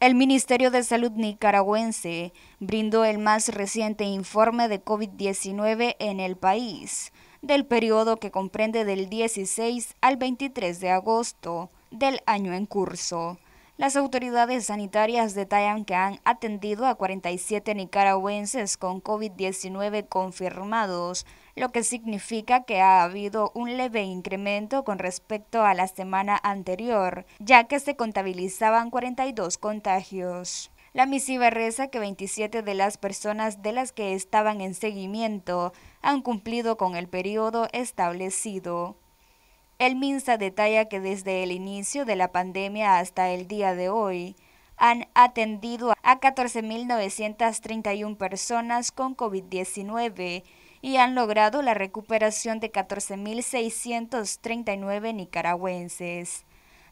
El Ministerio de Salud nicaragüense brindó el más reciente informe de COVID-19 en el país, del periodo que comprende del 16 al 23 de agosto del año en curso. Las autoridades sanitarias detallan que han atendido a 47 nicaragüenses con COVID-19 confirmados, lo que significa que ha habido un leve incremento con respecto a la semana anterior, ya que se contabilizaban 42 contagios. La misiva reza que 27 de las personas de las que estaban en seguimiento han cumplido con el periodo establecido. El MINSA detalla que desde el inicio de la pandemia hasta el día de hoy han atendido a 14.931 personas con COVID-19 y han logrado la recuperación de 14.639 nicaragüenses.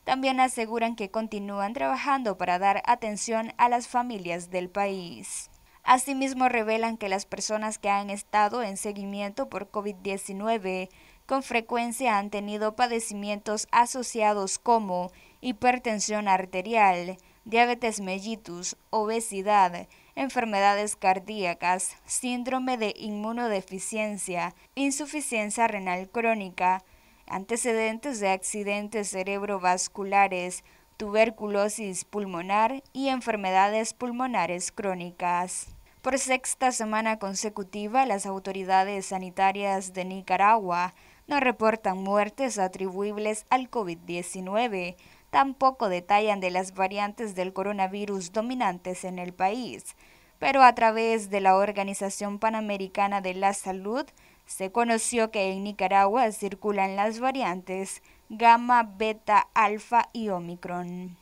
También aseguran que continúan trabajando para dar atención a las familias del país. Asimismo, revelan que las personas que han estado en seguimiento por COVID-19 con frecuencia han tenido padecimientos asociados como hipertensión arterial, diabetes mellitus, obesidad, enfermedades cardíacas, síndrome de inmunodeficiencia, insuficiencia renal crónica, antecedentes de accidentes cerebrovasculares, tuberculosis pulmonar y enfermedades pulmonares crónicas. Por sexta semana consecutiva, las autoridades sanitarias de Nicaragua no reportan muertes atribuibles al COVID-19. Tampoco detallan de las variantes del coronavirus dominantes en el país. Pero a través de la Organización Panamericana de la Salud, se conoció que en Nicaragua circulan las variantes gamma, beta, alfa y omicron.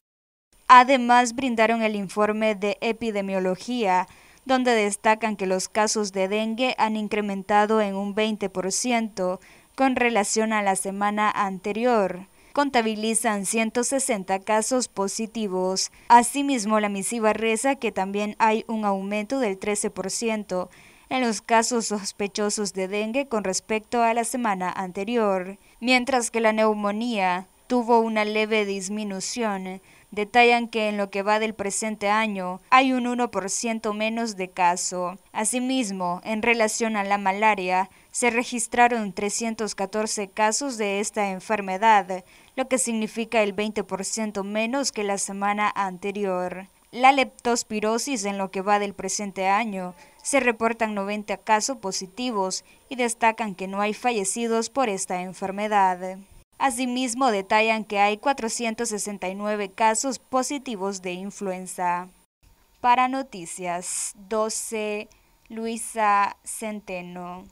Además, brindaron el informe de epidemiología, donde destacan que los casos de dengue han incrementado en un 20%, con relación a la semana anterior contabilizan 160 casos positivos. Asimismo, la misiva reza que también hay un aumento del 13% en los casos sospechosos de dengue con respecto a la semana anterior, mientras que la neumonía tuvo una leve disminución. Detallan que en lo que va del presente año hay un 1% menos de caso. Asimismo, en relación a la malaria, se registraron 314 casos de esta enfermedad, lo que significa el 20% menos que la semana anterior. La leptospirosis en lo que va del presente año se reportan 90 casos positivos y destacan que no hay fallecidos por esta enfermedad. Asimismo, detallan que hay 469 casos positivos de influenza. Para Noticias 12, Luisa Centeno.